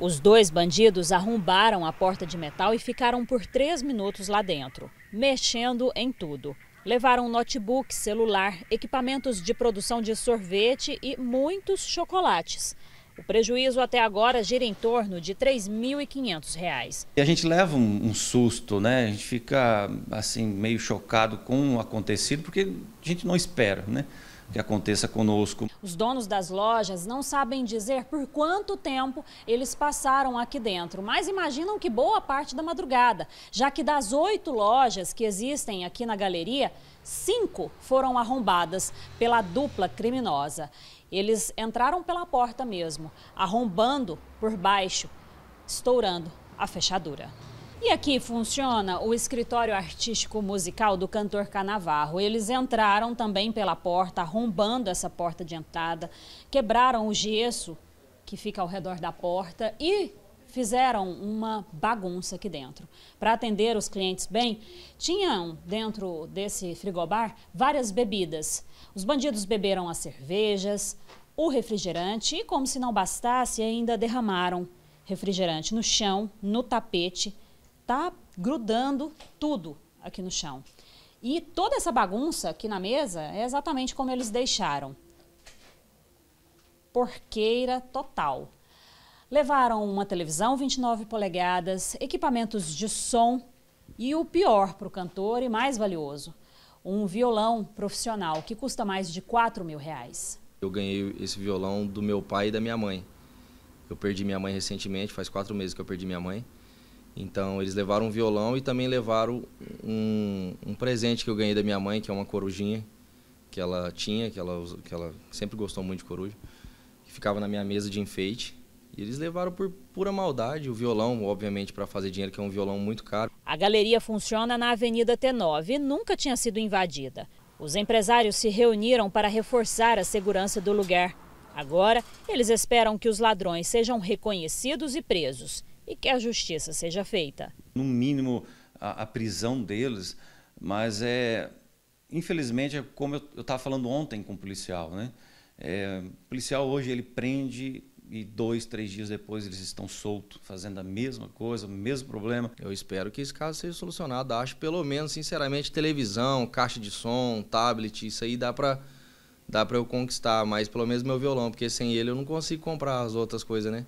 Os dois bandidos arrombaram a porta de metal e ficaram por três minutos lá dentro, mexendo em tudo. Levaram notebook, celular, equipamentos de produção de sorvete e muitos chocolates. O prejuízo até agora gira em torno de R$ 3.500. E a gente leva um, um, susto, né? A gente fica assim meio chocado com o acontecido porque a gente não espera, né? que aconteça conosco. Os donos das lojas não sabem dizer por quanto tempo eles passaram aqui dentro, mas imaginam que boa parte da madrugada, já que das oito lojas que existem aqui na galeria, cinco foram arrombadas pela dupla criminosa. Eles entraram pela porta mesmo, arrombando por baixo, estourando a fechadura. E aqui funciona o escritório artístico musical do cantor Canavarro. Eles entraram também pela porta, arrombando essa porta de entrada, quebraram o gesso que fica ao redor da porta e fizeram uma bagunça aqui dentro. Para atender os clientes bem, tinham dentro desse frigobar várias bebidas. Os bandidos beberam as cervejas, o refrigerante e, como se não bastasse, ainda derramaram refrigerante no chão, no tapete está grudando tudo aqui no chão. E toda essa bagunça aqui na mesa é exatamente como eles deixaram. Porqueira total. Levaram uma televisão 29 polegadas, equipamentos de som e o pior para o cantor e mais valioso, um violão profissional que custa mais de 4 mil reais. Eu ganhei esse violão do meu pai e da minha mãe. Eu perdi minha mãe recentemente, faz quatro meses que eu perdi minha mãe. Então eles levaram um violão e também levaram um, um, presente que eu ganhei da minha mãe, que é uma corujinha que ela tinha, que ela, que ela sempre gostou muito de coruja, que ficava na minha mesa de enfeite. E eles levaram por pura maldade o violão, obviamente, para fazer dinheiro, que é um violão muito caro. A galeria funciona na Avenida T9 e nunca tinha sido invadida. Os empresários se reuniram para reforçar a segurança do lugar. Agora, eles esperam que os ladrões sejam reconhecidos e presos e que a justiça seja feita. No mínimo, a, a prisão deles, mas é. Infelizmente, é como eu estava falando ontem com o um policial, né? É, o policial hoje ele prende e dois, três dias depois eles estão soltos, fazendo a mesma coisa, o mesmo problema. Eu espero que esse caso seja solucionado. Acho pelo menos, sinceramente, televisão, caixa de som, tablet, isso aí dá para dá para eu conquistar, mas pelo menos meu violão, porque sem ele eu não consigo comprar as outras coisas, né?